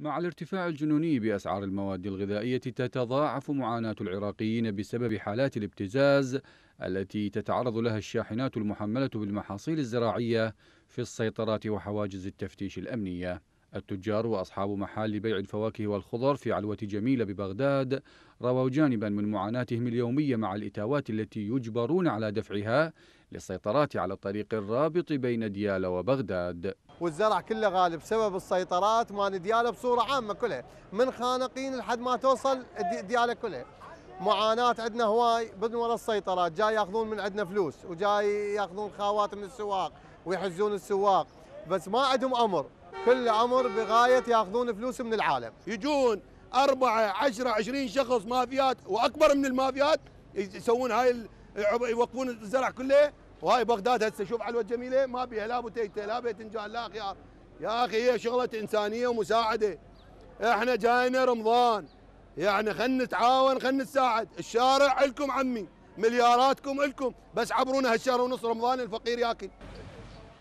مع الارتفاع الجنوني بأسعار المواد الغذائية تتضاعف معاناة العراقيين بسبب حالات الابتزاز التي تتعرض لها الشاحنات المحملة بالمحاصيل الزراعية في السيطرات وحواجز التفتيش الأمنية التجار وأصحاب محال بيع الفواكه والخضر في علوة جميلة ببغداد رووا جانبا من معاناتهم اليومية مع الإتاوات التي يجبرون على دفعها للسيطرات على الطريق الرابط بين ديالى وبغداد والزرع كله غالب بسبب السيطرات مال ديالى بصورة عامة كلها من خانقين لحد ما توصل ديالى كلها معاناة عندنا هواي بدون ولا السيطرات جاي ياخذون من عندنا فلوس وجاي ياخذون خاوات من السواق ويحزون السواق بس ما عندهم امر كل عمر بغايه ياخذون فلوس من العالم يجون أربعة عشرة عشرين شخص مافيات وأكبر من المافيات يسوون هاي يوقفون الزرع كله وهاي بغداد هسه شوف على جميلة الجميله ما بيها لا بوتيته لا بيتنجان لا خيار يا اخي هي شغله انسانيه ومساعده احنا جاينا رمضان يعني خلينا نتعاون خلينا نساعد الشارع لكم عمي ملياراتكم لكم بس عبرونا هالشهر ونص رمضان الفقير ياكل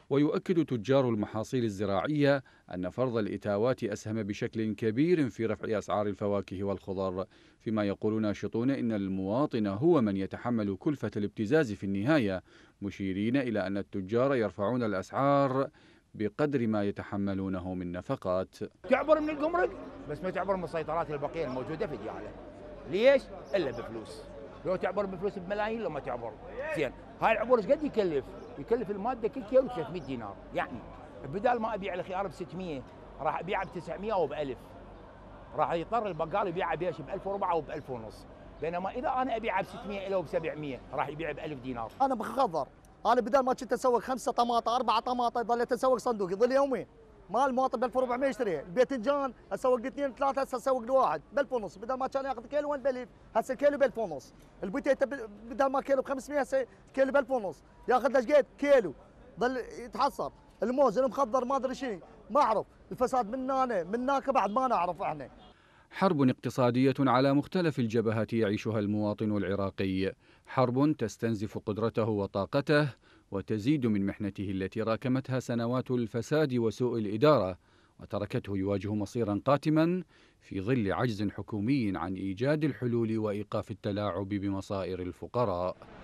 ويؤكد تجار المحاصيل الزراعية أن فرض الإتاوات أسهم بشكل كبير في رفع أسعار الفواكه والخضار فيما يقول ناشطون إن المواطن هو من يتحمل كلفة الابتزاز في النهاية مشيرين إلى أن التجار يرفعون الأسعار بقدر ما يتحملونه من نفقات تعبر من الجمرك بس ما تعبر من السيطرات البقية الموجودة في ديالة ليش؟ إلا بفلوس لو تعبر بفلوس بملايين لو ما تعبر زين هاي العبور ايش قد يكلف؟ يكلف الماده كل كيلو 300 دينار يعني بدال ما ابيع الخيار ب 600 راح ابيعه ب 900 او ب 1000 راح يضطر البقال يبيعه بيش ب 1004 او ب 1000 ونص بينما اذا انا ابيعه ب 600 الى ب 700 راح يبيعه ب 1000 دينار انا بخضر انا بدل ما كنت اسوق خمسه طماطه اربعه طماطه ظليت اسوق صندوق يظل يومين مال المواطن ب 1400 يشتريها، الباذنجان هسه وقت اثنين ثلاثه هسه سوق له ب 1000 ونص، بدل ما كان ياخذ كيلو وين بليف، هسه كيلو ب 1000 ونص، البوتيتا بدل ما كيلو ب 500 هسه كيلو ب 1000 ونص، ياخذ له قد كيلو، ظل يتحصر، الموز المخضر ما ادري شنو، ما اعرف، الفساد من هنا من هناك بعد ما نعرف احنا. حرب اقتصادية على مختلف الجبهات يعيشها المواطن العراقي، حرب تستنزف قدرته وطاقته وتزيد من محنته التي راكمتها سنوات الفساد وسوء الإدارة وتركته يواجه مصيرا قاتما في ظل عجز حكومي عن إيجاد الحلول وإيقاف التلاعب بمصائر الفقراء